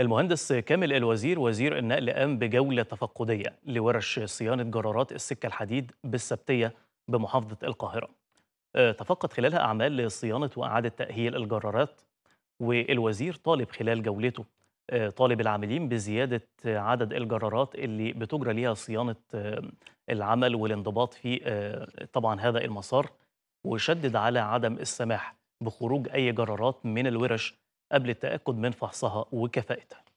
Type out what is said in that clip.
المهندس كامل الوزير وزير النقل قام بجولة تفقدية لورش صيانة جرارات السكة الحديد بالسبتية بمحافظة القاهرة آه، تفقد خلالها أعمال لصيانة وإعادة تأهيل الجرارات والوزير طالب خلال جولته آه، طالب العاملين بزيادة عدد الجرارات اللي بتجرى ليها صيانة آه، العمل والانضباط في طبعا هذا المسار وشدد على عدم السماح بخروج أي جرارات من الورش قبل التأكد من فحصها وكفائتها